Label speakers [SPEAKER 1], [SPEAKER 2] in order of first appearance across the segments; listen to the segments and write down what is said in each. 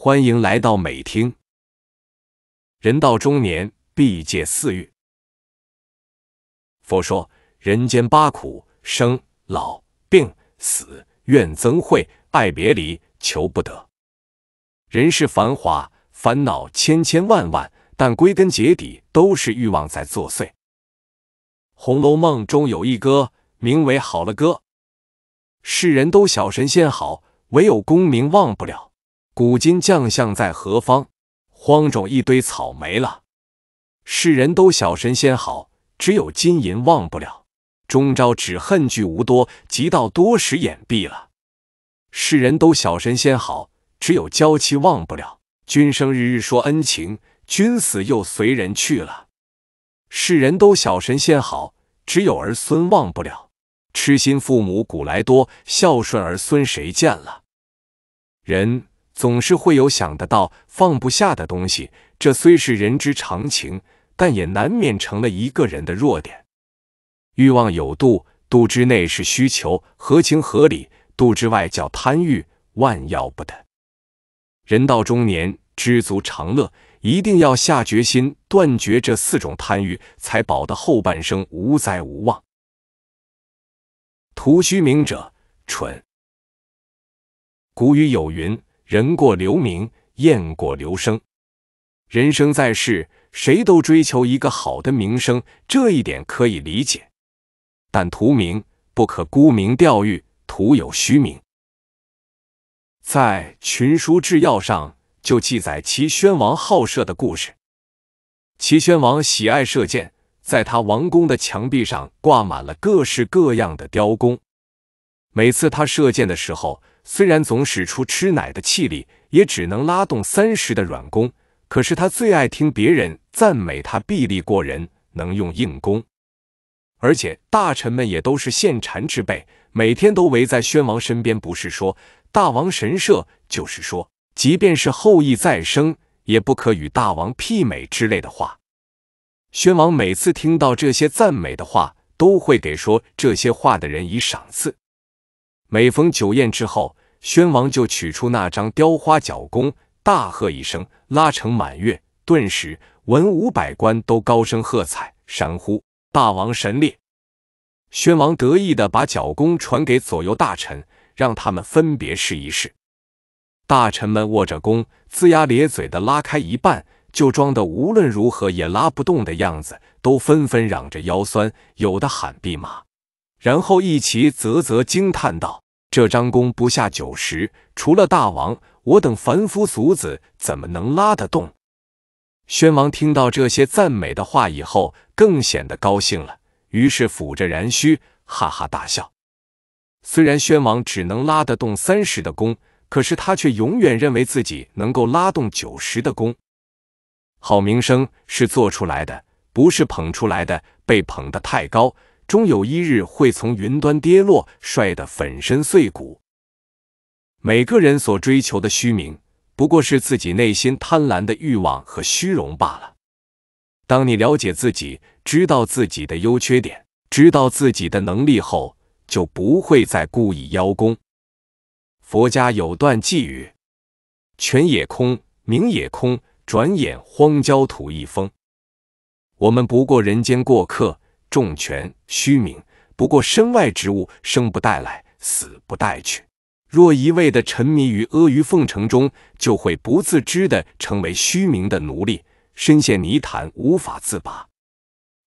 [SPEAKER 1] 欢迎来到美听。人到中年，必戒四欲。佛说人间八苦：生、老、病、死、怨憎会、爱别离、求不得。人世繁华，烦恼千千万万，但归根结底都是欲望在作祟。《红楼梦》中有一歌，名为《好了歌》。世人都晓神仙好，唯有功名忘不了。古今将相在何方？荒冢一堆草没了。世人都晓神仙好，只有金银忘不了。终朝只恨聚无多，及到多时眼闭了。世人都晓神仙好，只有娇妻忘不了。君生日日说恩情，君死又随人去了。世人都晓神仙好，只有儿孙忘不了。痴心父母古来多，孝顺儿孙谁见了？人。总是会有想得到、放不下的东西，这虽是人之常情，但也难免成了一个人的弱点。欲望有度，度之内是需求，合情合理；度之外叫贪欲，万要不得。人到中年，知足常乐，一定要下决心断绝这四种贪欲，才保得后半生无灾无望。图虚名者，蠢。古语有云。人过留名，雁过留声。人生在世，谁都追求一个好的名声，这一点可以理解。但图名不可沽名钓誉，徒有虚名。在《群书治要》上就记载齐宣王好射的故事。齐宣王喜爱射箭，在他王宫的墙壁上挂满了各式各样的雕弓。每次他射箭的时候，虽然总使出吃奶的气力，也只能拉动三十的软弓。可是他最爱听别人赞美他臂力过人，能用硬弓。而且大臣们也都是献禅之辈，每天都围在宣王身边，不是说大王神社，就是说即便是后羿再生，也不可与大王媲美之类的话。宣王每次听到这些赞美的话，都会给说这些话的人以赏赐。每逢酒宴之后，宣王就取出那张雕花角弓，大喝一声，拉成满月。顿时，文武百官都高声喝彩，山呼大王神力。宣王得意地把角弓传给左右大臣，让他们分别试一试。大臣们握着弓，龇牙咧嘴地拉开一半，就装得无论如何也拉不动的样子，都纷纷嚷着腰酸，有的喊弼马”。然后一齐啧啧惊叹道：“这张弓不下九十，除了大王，我等凡夫俗子怎么能拉得动？”宣王听到这些赞美的话以后，更显得高兴了，于是抚着髯须，哈哈大笑。虽然宣王只能拉得动三十的弓，可是他却永远认为自己能够拉动九十的弓。好名声是做出来的，不是捧出来的。被捧得太高。终有一日会从云端跌落，摔得粉身碎骨。每个人所追求的虚名，不过是自己内心贪婪的欲望和虚荣罢了。当你了解自己，知道自己的优缺点，知道自己的能力后，就不会再故意邀功。佛家有段寄语：“权也空，名也空，转眼荒郊土一峰。”我们不过人间过客。重权虚名，不过身外之物，生不带来，死不带去。若一味的沉迷于阿谀奉承中，就会不自知的成为虚名的奴隶，深陷泥潭无法自拔。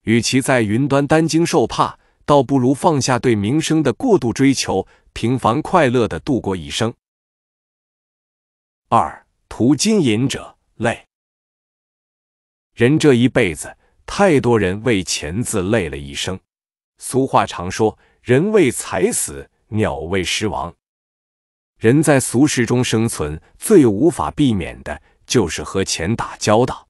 [SPEAKER 1] 与其在云端担惊受怕，倒不如放下对名声的过度追求，平凡快乐的度过一生。二图金银者累，人这一辈子。太多人为钱字累了一生。俗话常说：“人为财死，鸟为食亡。”人在俗世中生存，最无法避免的就是和钱打交道。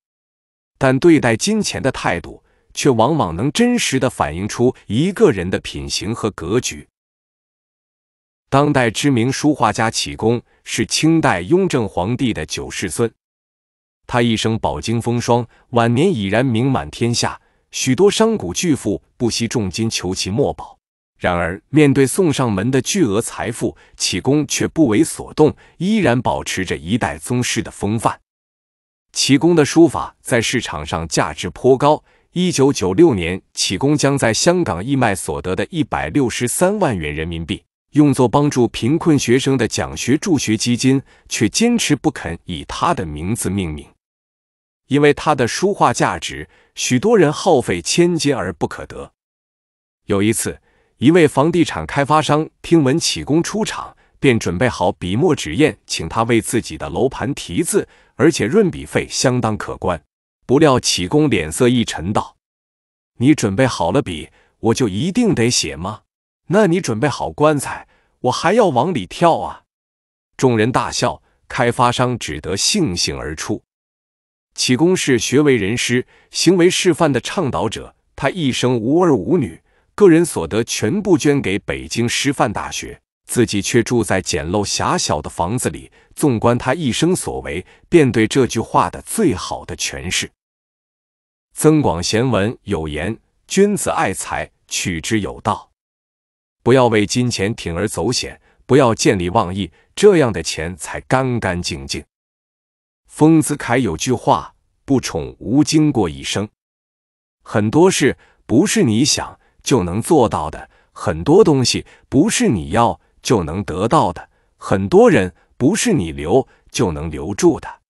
[SPEAKER 1] 但对待金钱的态度，却往往能真实的反映出一个人的品行和格局。当代知名书画家启功，是清代雍正皇帝的九世孙。他一生饱经风霜，晚年已然名满天下，许多商贾巨富不惜重金求其墨宝。然而，面对送上门的巨额财富，启功却不为所动，依然保持着一代宗师的风范。启功的书法在市场上价值颇高。一九九六年，启功将在香港义卖所得的一百六十三万元人民币，用作帮助贫困学生的奖学助学基金，却坚持不肯以他的名字命名。因为他的书画价值，许多人耗费千金而不可得。有一次，一位房地产开发商听闻启功出场，便准备好笔墨纸砚，请他为自己的楼盘题字，而且润笔费相当可观。不料启功脸色一沉，道：“你准备好了笔，我就一定得写吗？那你准备好棺材，我还要往里跳啊！”众人大笑，开发商只得悻悻而出。启功是学为人师、行为示范的倡导者。他一生无儿无女，个人所得全部捐给北京师范大学，自己却住在简陋狭小的房子里。纵观他一生所为，便对这句话的最好的诠释。《增广贤文》有言：“君子爱财，取之有道。不要为金钱铤而走险，不要见利忘义，这样的钱才干干净净。”丰子恺有句话：“不宠无惊过一生。”很多事不是你想就能做到的，很多东西不是你要就能得到的，很多人不是你留就能留住的。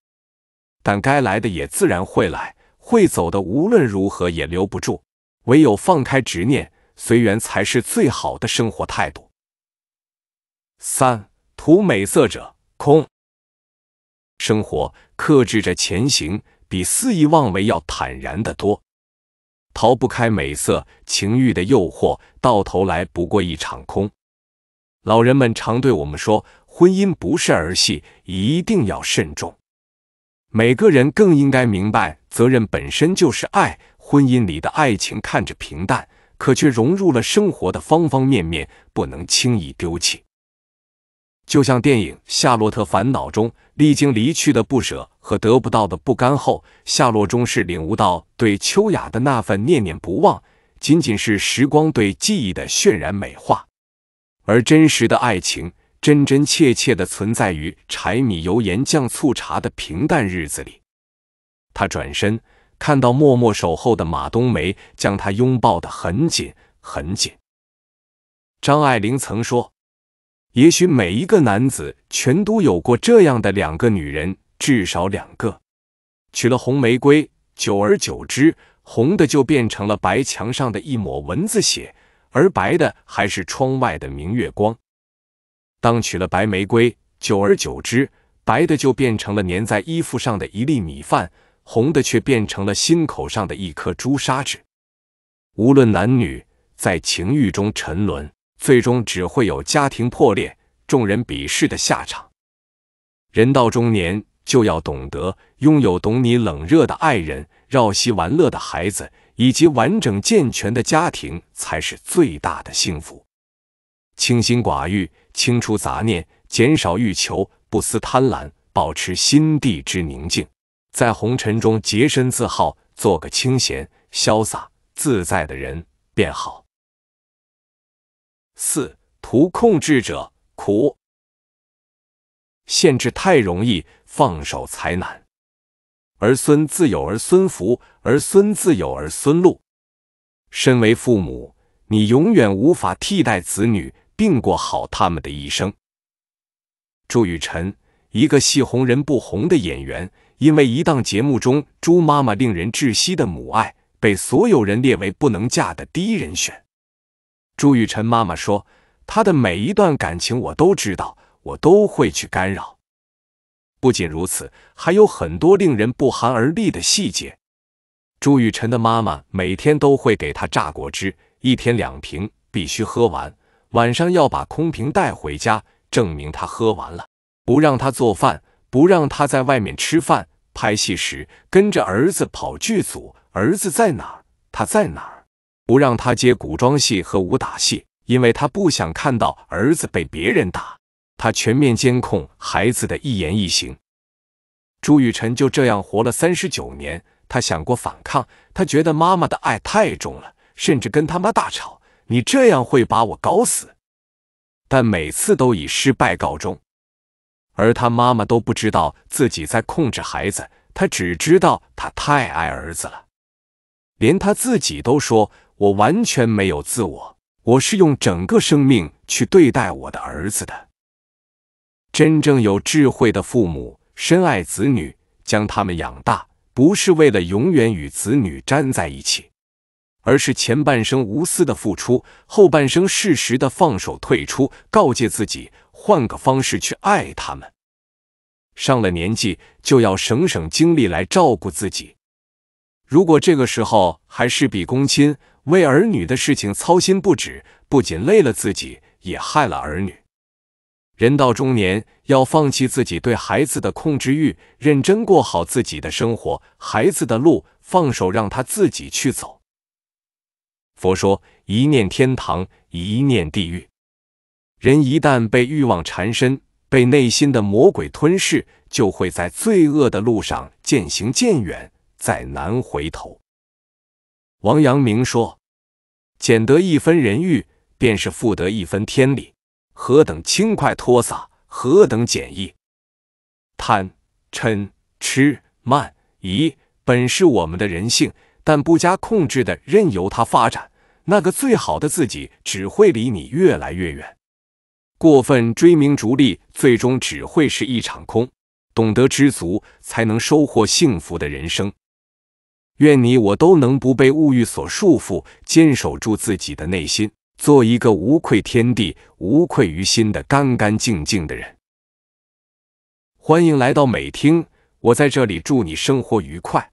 [SPEAKER 1] 但该来的也自然会来，会走的无论如何也留不住。唯有放开执念，随缘才是最好的生活态度。三图美色者空，生活。克制着前行，比肆意妄为要坦然的多。逃不开美色情欲的诱惑，到头来不过一场空。老人们常对我们说，婚姻不是儿戏，一定要慎重。每个人更应该明白，责任本身就是爱。婚姻里的爱情看着平淡，可却融入了生活的方方面面，不能轻易丢弃。就像电影《夏洛特烦恼》中，历经离去的不舍和得不到的不甘后，夏洛终是领悟到对秋雅的那份念念不忘，仅仅是时光对记忆的渲染美化，而真实的爱情，真真切切的存在于柴米油盐酱醋茶的平淡日子里。他转身看到默默守候的马冬梅，将她拥抱得很紧很紧。张爱玲曾说。也许每一个男子全都有过这样的两个女人，至少两个。娶了红玫瑰，久而久之，红的就变成了白墙上的一抹蚊子血，而白的还是窗外的明月光。当娶了白玫瑰，久而久之，白的就变成了粘在衣服上的一粒米饭，红的却变成了心口上的一颗朱砂痣。无论男女，在情欲中沉沦。最终只会有家庭破裂、众人鄙视的下场。人到中年，就要懂得拥有懂你冷热的爱人、绕膝玩乐的孩子，以及完整健全的家庭，才是最大的幸福。清心寡欲，清除杂念，减少欲求，不思贪婪，保持心地之宁静，在红尘中洁身自好，做个清闲、潇洒、自在的人便好。四图控制者苦，限制太容易，放手才难。儿孙自有儿孙福，儿孙自有儿孙路。身为父母，你永远无法替代子女，并过好他们的一生。朱雨辰，一个戏红人不红的演员，因为一档节目中朱妈妈令人窒息的母爱，被所有人列为不能嫁的第一人选。朱雨辰妈妈说：“他的每一段感情我都知道，我都会去干扰。不仅如此，还有很多令人不寒而栗的细节。朱雨辰的妈妈每天都会给他榨果汁，一天两瓶，必须喝完。晚上要把空瓶带回家，证明他喝完了。不让他做饭，不让他在外面吃饭。拍戏时跟着儿子跑剧组，儿子在哪儿，他在哪儿。”不让他接古装戏和武打戏，因为他不想看到儿子被别人打。他全面监控孩子的一言一行。朱雨辰就这样活了三十九年。他想过反抗，他觉得妈妈的爱太重了，甚至跟他妈大吵：“你这样会把我搞死！”但每次都以失败告终。而他妈妈都不知道自己在控制孩子，她只知道她太爱儿子了，连他自己都说。我完全没有自我，我是用整个生命去对待我的儿子的。真正有智慧的父母，深爱子女，将他们养大，不是为了永远与子女粘在一起，而是前半生无私的付出，后半生适时的放手退出，告诫自己换个方式去爱他们。上了年纪，就要省省精力来照顾自己。如果这个时候还事必躬亲，为儿女的事情操心不止，不仅累了自己，也害了儿女。人到中年，要放弃自己对孩子的控制欲，认真过好自己的生活，孩子的路，放手让他自己去走。佛说：“一念天堂，一念地狱。”人一旦被欲望缠身，被内心的魔鬼吞噬，就会在罪恶的路上渐行渐远。再难回头。王阳明说：“减得一分人欲，便是复得一分天理。何等轻快脱洒，何等简易！贪嗔痴慢疑，本是我们的人性，但不加控制的任由它发展，那个最好的自己只会离你越来越远。过分追名逐利，最终只会是一场空。懂得知足，才能收获幸福的人生。”愿你我都能不被物欲所束缚，坚守住自己的内心，做一个无愧天地、无愧于心的干干净净的人。欢迎来到美听，我在这里祝你生活愉快。